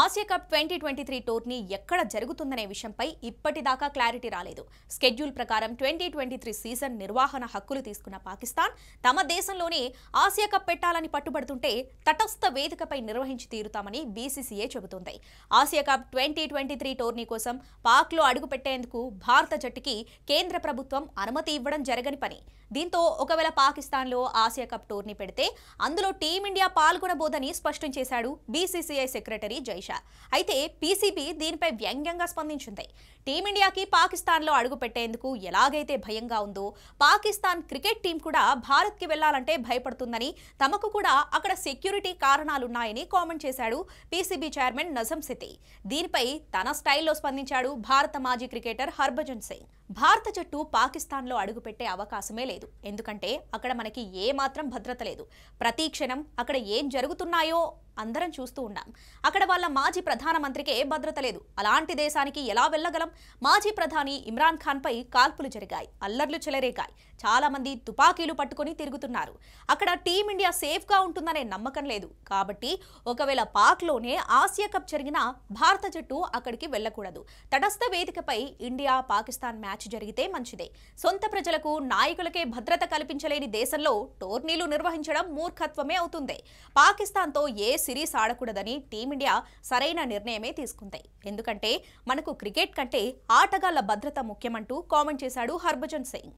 Asia cup twenty twenty three tourney ఎక్కడ జరుగుతుందనే విషయంపై ఇప్పటిదాకా క్లారిటీ రాలేదు స్కెడ్యూల్ ప్రకారం ట్వంటీ ట్వంటీ త్రీ సీజన్ నిర్వహణ హక్కులు తీసుకున్న పాకిస్తాన్ తమ దేశంలోనే ఆసియా కప్ పెట్టాలని పట్టుబడుతుంటే తటస్థ వేదికపై నిర్వహించి తీరుతామని బీసీసీఏ చెబుతోంది Asia cup twenty twenty three tourney కోసం పాక్లో అడుగుపెట్టేందుకు భారత జట్టుకి కేంద్ర ప్రభుత్వం అనుమతి ఇవ్వడం జరగని పని దీంతో ఒకవేళ పాకిస్తాన్లో ఆసియా కప్ టోర్నీ పెడితే అందులో టీమిండియా పాల్గొనబోదని స్పష్టం చేశాడు బీసీసీఐ సెక్రటరీ జై దేశ అయితే పీసీబీ దీనిపై వ్యంగ్యంగా స్పందించింది టీమిండియాకి పాకిస్తాన్లో అడుగు పెట్టేందుకు ఎలాగైతే భయంగా ఉందో పాకిస్తాన్ క్రికెట్ టీం కూడా భారత్కి వెళ్లాలంటే భయపడుతుందని తమకు కూడా అక్కడ సెక్యూరిటీ కారణాలున్నాయని కామెంట్ చేశాడు పీసీబీ చైర్మన్ నజం సితి దీనిపై తన స్టైల్లో స్పందించాడు భారత మాజీ క్రికెటర్ హర్భజన్ సింగ్ భారత జట్టు పాకిస్తాన్లో అడుగుపెట్టే అవకాశమే లేదు ఎందుకంటే అక్కడ మనకి ఏమాత్రం భద్రత లేదు ప్రతి క్షణం అక్కడ ఏం జరుగుతున్నాయో అందరం చూస్తూ ఉన్నాం అక్కడ వాళ్ళ మాజీ ప్రధానమంత్రికే భద్రత లేదు అలాంటి దేశానికి ఎలా వెళ్ళగలం మాజీ ప్రధాని ఇమ్రాన్ ఖాన్పై కాల్పులు జరిగాయి అల్లర్లు చెలరేగాయి చాలామంది తుపాకీలు పట్టుకొని తిరుగుతున్నారు అక్కడ టీమిండియా సేఫ్గా ఉంటుందనే నమ్మకం లేదు కాబట్టి ఒకవేళ పాక్లోనే ఆసియా కప్ జరిగిన భారత జట్టు అక్కడికి వెళ్ళకూడదు తటస్థ వేదికపై ఇండియా పాకిస్తాన్ మ్యాచ్ జరిగితే మంచిదే సొంత ప్రజలకు నాయకులకే భద్రత కల్పించలేని దేశంలో టోర్నీలు నిర్వహించడం మూర్ఖత్వమే అవుతుంది పాకిస్తాన్తో ఏ సిరీస్ ఆడకూడదని టీమిండియా సరైన నిర్ణయమే తీసుకుంది ఎందుకంటే మనకు క్రికెట్ కంటే ఆటగాళ్ల భద్రత ముఖ్యమంటూ కామెంట్ చేశాడు హర్భజన్ సింగ్